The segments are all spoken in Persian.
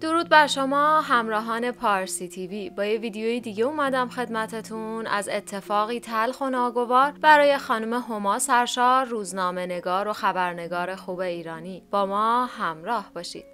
درود بر شما همراهان پارسی تیوی با یه ویدیوی دیگه اومدم خدمتتون از اتفاقی تلخ و ناگوار برای خانم هما سرشار روزنامه نگار و خبرنگار خوب ایرانی با ما همراه باشید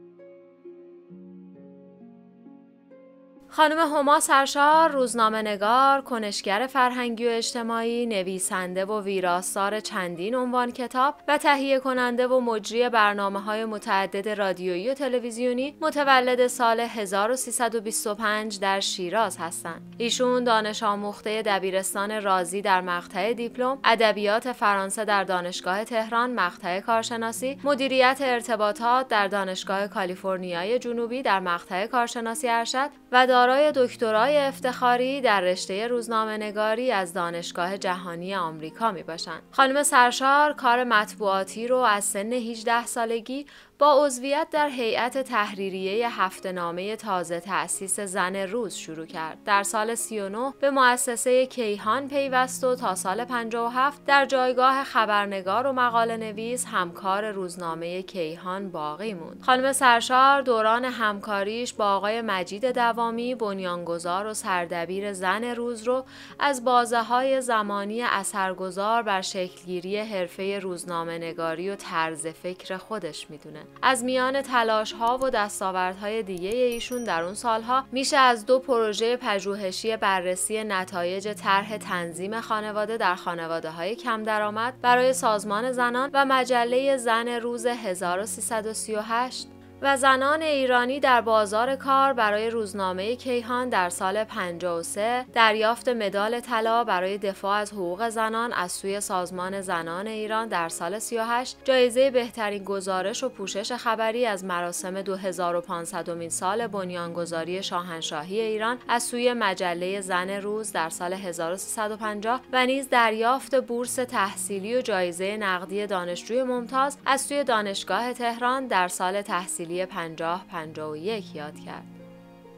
خانم هما سرشار روزنامه نگار، کنشگر فرهنگی و اجتماعی، نویسنده و ویراستار چندین عنوان کتاب و تهیه کننده و مجری برنامه های متعدد رادیویی و تلویزیونی متولد سال 1325 در شیراز هستند. ایشون دانش آموخته دبیرستان رازی در مقطع دیپلم، ادبیات فرانسه در دانشگاه تهران مقطع کارشناسی، مدیریت ارتباطات در دانشگاه کالیفرنیای جنوبی در مقطع کارشناسی ارشد و دارای دکترای افتخاری در رشته روزنامه نگاری از دانشگاه جهانی آمریکا می باشند. خانم سرشار کار مطبوعاتی رو از سن 18 سالگی با عضویت در هیئت تحریریه نامه تازه تأسیس زن روز شروع کرد. در سال 39 به مؤسسه کیهان پیوست و تا سال 57 در جایگاه خبرنگار و مقال نویس همکار روزنامه کیهان باقی موند. خانم سرشار دوران همکاریش با آقای مجید دوامی بنیانگذار و سردبیر زن روز رو از بازه های زمانی اثرگذار بر شکلگیری حرفه روزنامه نگاری و طرز فکر خودش میدونه. از میان تلاش ها و دستاوردهای دیگه ایشون در اون سالها میشه از دو پروژه پژوهشی بررسی نتایج طرح تنظیم خانواده در خانواده های کم درآمد برای سازمان زنان و مجله زن روز 1338 و زنان ایرانی در بازار کار برای روزنامه کیهان در سال 53 دریافت مدال طلا برای دفاع از حقوق زنان از سوی سازمان زنان ایران در سال 38 جایزه بهترین گزارش و پوشش خبری از مراسم 2500مین سال بنیانگذاری شاهنشاهی ایران از سوی مجله زن روز در سال 1350 و نیز دریافت بورس تحصیلی و جایزه نقدی دانشجوی ممتاز از سوی دانشگاه تهران در سال تحصیلی 50 51 یاد کرد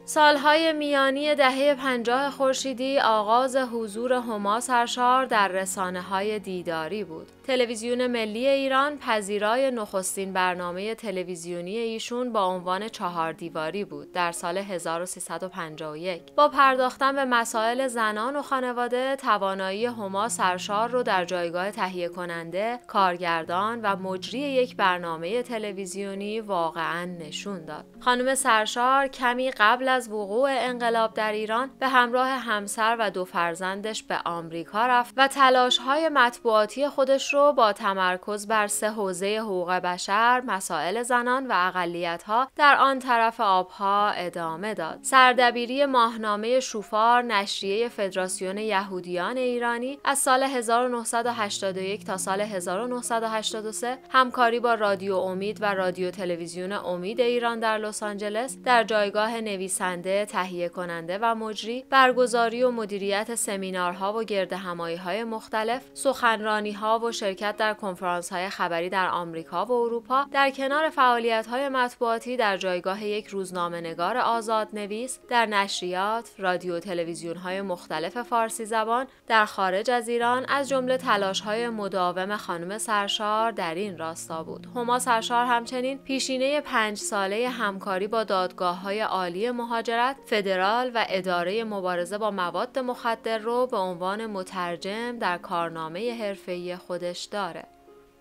سالهای میانی دهه 50 خورشیدی آغاز حضور هماس سرشار در رسانه‌های دیداری بود تلویزیون ملی ایران پذیرای نخستین برنامه تلویزیونی ایشون با عنوان چهار دیواری بود در سال 1351 با پرداختن به مسائل زنان و خانواده توانایی هما سرشار رو در جایگاه تهیه کننده، کارگردان و مجری یک برنامه تلویزیونی واقعا نشون داد. خانم سرشار کمی قبل از وقوع انقلاب در ایران به همراه همسر و دو فرزندش به آمریکا رفت و تلاش‌های مطبوعاتی خودش رو با تمرکز بر سه حوزه حقوق بشر، مسائل زنان و اقلیت‌ها در آن طرف آبها ادامه داد. سردبیری ماهنامه شوفار نشریه فدراسیون یهودیان ایرانی از سال 1981 تا سال 1983 همکاری با رادیو امید و رادیو تلویزیون امید ایران در لس آنجلس در جایگاه نویسنده، تهیه کننده و مجری برگزاری و مدیریت سمینارها و همایی های مختلف، سخنرانی و شرکت در کنفرانس های خبری در آمریکا و اروپا در کنار فعالیت های مطبوعاتی در جایگاه یک روزنامه نگار آزاد نویس در نشریات، رادیو تلویزیون های مختلف فارسی زبان در خارج از ایران از جمله تلاش های مداوم خانم سرشار در این راستا بود. هما سرشار همچنین پیشینه پنج ساله همکاری با دادگاه های عالی مهاجرت، فدرال و اداره مبارزه با مواد مخدر رو به عنوان مترجم در کارنامه حرفه‌ای خودش Dare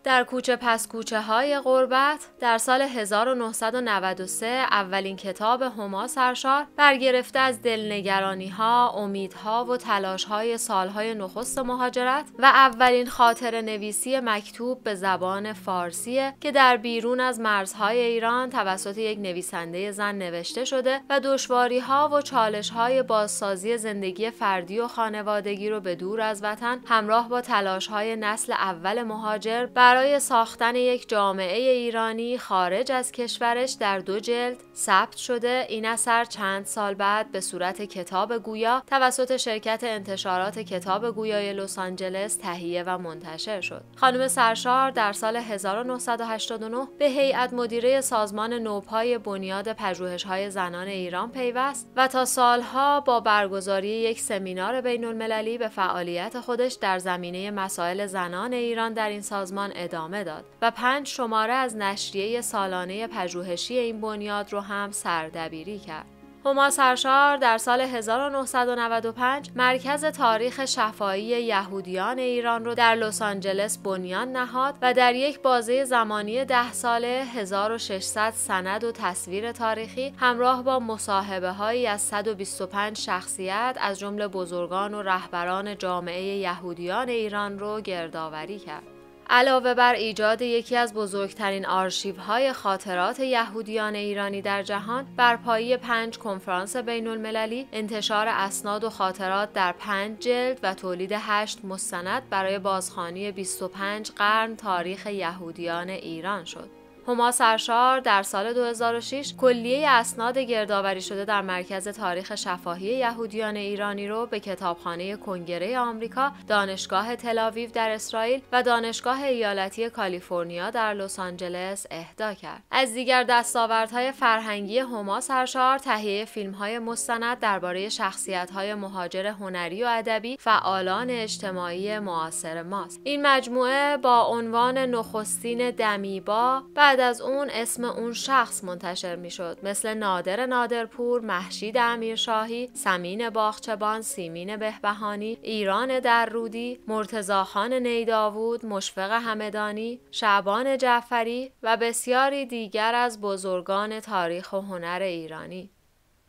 در کوچه پس کوچه های غربت در سال 1993 اولین کتاب هما سرشار برگرفته از دلنگرانی ها، امیدها و تلاش های سالهای نخست مهاجرت و اولین خاطر نویسی مکتوب به زبان فارسیه که در بیرون از مرزهای ایران توسط یک نویسنده زن نوشته شده و دشواری ها و چالش های بازسازی زندگی فردی و خانوادگی رو به دور از وطن همراه با تلاش های نسل اول مهاجر بر برای ساختن یک جامعه ایرانی خارج از کشورش در دو جلد ثبت شده این اثر چند سال بعد به صورت کتاب گویا توسط شرکت انتشارات کتاب گویای لس آنجلس تهیه و منتشر شد خانم سرشار در سال 1989 به هیئت مدیره سازمان نوپای بنیاد پژوهش‌های زنان ایران پیوست و تا سالها با برگزاری یک سمینار بین المللی به فعالیت خودش در زمینه مسائل زنان ایران در این سازمان ادامه داد و پنج شماره از نشریه سالانه پژوهشی این بنیاد رو هم سردبیری کرد. هما سرشار در سال 1995 مرکز تاریخ شفایی یهودیان ایران رو در لس آنجلس بنیان نهاد و در یک بازه زمانی ده ساله 1600 سند و تصویر تاریخی همراه با مصاحبه هایی از 125 شخصیت از جمله بزرگان و رهبران جامعه یهودیان ایران رو گردآوری کرد. علاوه بر ایجاد یکی از بزرگترین آرشیوهای خاطرات یهودیان ایرانی در جهان بر پنج کنفرانس بین المللی انتشار اسناد و خاطرات در پنج جلد و تولید هشت مستند برای بازخوانی 25 قرن تاریخ یهودیان ایران شد هما سرشار در سال 2006 کلیه اسناد گردآوری شده در مرکز تاریخ شفاهی یهودیان ایرانی رو به کتابخانه کنگره آمریکا، دانشگاه تلاویو در اسرائیل و دانشگاه ایالتی کالیفرنیا در لس آنجلس اهدا کرد. از دیگر دستاوردهای فرهنگی هما سرشار تهیه فیلم‌های مستند درباره شخصیت‌های مهاجر هنری و ادبی فعالان اجتماعی معاصر ماست. این مجموعه با عنوان نخستین دمیبا بعد از اون اسم اون شخص منتشر میشد مثل نادر نادرپور، محشید امیرشاهی، سمین باخچبان، سیمین بهبهانی، ایران دررودی، مرتزاخان نیداود، مشفق همدانی، شعبان جعفری و بسیاری دیگر از بزرگان تاریخ و هنر ایرانی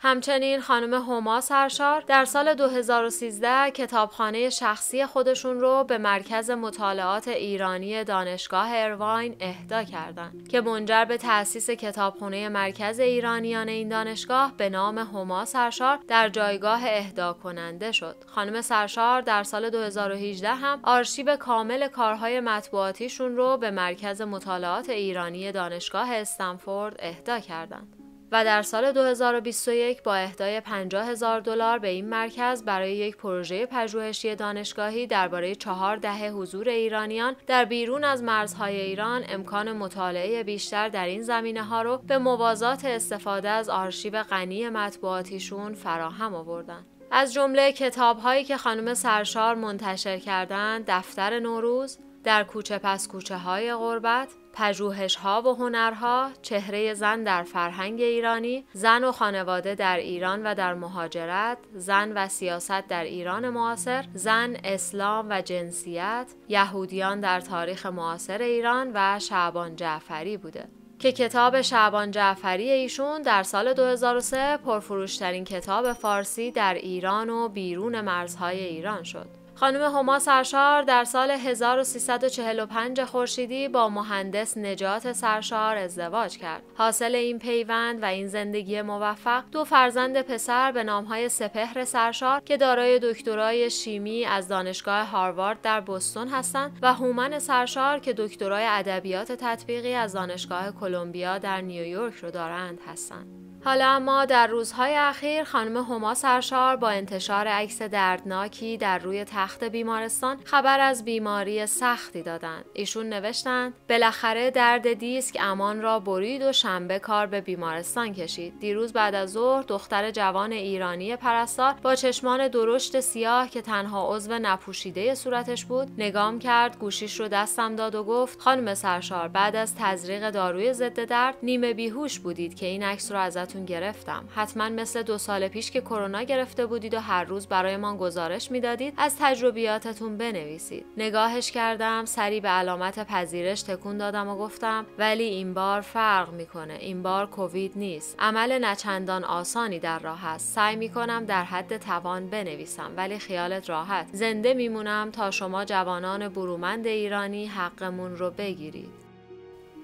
همچنین خانم هما سرشار در سال 2013 کتابخانه شخصی خودشون رو به مرکز مطالعات ایرانی دانشگاه ارواین اهدا کردند که منجر به تأسیس کتابخانه مرکز ایرانیان این دانشگاه به نام هما سرشار در جایگاه اهدا کننده شد. خانم سرشار در سال 2018 هم آرشیو کامل کارهای مطبوعاتیشون رو به مرکز مطالعات ایرانی دانشگاه استنفورد اهدا کردند. و در سال 2021 با اهدای 50 هزار دلار به این مرکز برای یک پروژه پژوهشی دانشگاهی درباره چهار دهه حضور ایرانیان در بیرون از مرزهای ایران امکان مطالعه بیشتر در این زمینه ها رو به موازات استفاده از آرشیو غنی مطبوعاتیشون فراهم آوردند. از جمله کتابهایی که خانم سرشار منتشر کردند دفتر نوروز، در کوچه پس کوچه های غربت پژوهش ها و هنرها، چهره زن در فرهنگ ایرانی، زن و خانواده در ایران و در مهاجرت، زن و سیاست در ایران معاصر، زن، اسلام و جنسیت، یهودیان در تاریخ معاصر ایران و شعبان جعفری بوده. که کتاب شعبان جعفری ایشون در سال 2003 پرفروشترین کتاب فارسی در ایران و بیرون مرزهای ایران شد. خانم هما سرشار در سال 1345 خورشیدی با مهندس نجات سرشار ازدواج کرد. حاصل این پیوند و این زندگی موفق دو فرزند پسر به نامهای سپهر سرشار که دارای دکترای شیمی از دانشگاه هاروارد در بوستون هستند و هومن سرشار که دکترای ادبیات تطبیقی از دانشگاه کلمبیا در نیویورک رو دارند هستند. حالا اما در روزهای اخیر خانم هما سرشار با انتشار عکس دردناکی در روی تخت بیمارستان خبر از بیماری سختی دادند. ایشون نوشتند بالاخره درد دیسک امان را برید و شنبه کار به بیمارستان کشید. دیروز بعد از ظهر دختر جوان ایرانی پرستار با چشمان درشت سیاه که تنها عضو نپوشیده صورتش بود، نگام کرد، گوشیش رو دستم داد و گفت: خانم سرشار بعد از تزریق داروی ضد درد نیمه بیهوش بودید که این عکس رو ازت ازتون گرفتم حتما مثل دو سال پیش که کرونا گرفته بودید و هر روز برایمان گزارش میدادید از تجربیاتتون بنویسید نگاهش کردم سری به علامت پذیرش تکون دادم و گفتم ولی این بار فرق میکنه این بار کووید نیست عمل نچندان آسانی در راه است سعی میکنم در حد توان بنویسم ولی خیالت راحت زنده میمونم تا شما جوانان برومند ایرانی حقمون رو بگیرید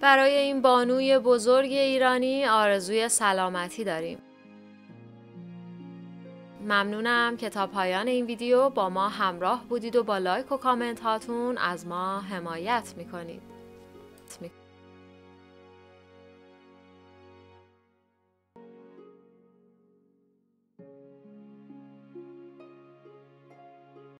برای این بانوی بزرگ ایرانی آرزوی سلامتی داریم. ممنونم که تا پایان این ویدیو با ما همراه بودید و با لایک و کامنت هاتون از ما حمایت میکنید.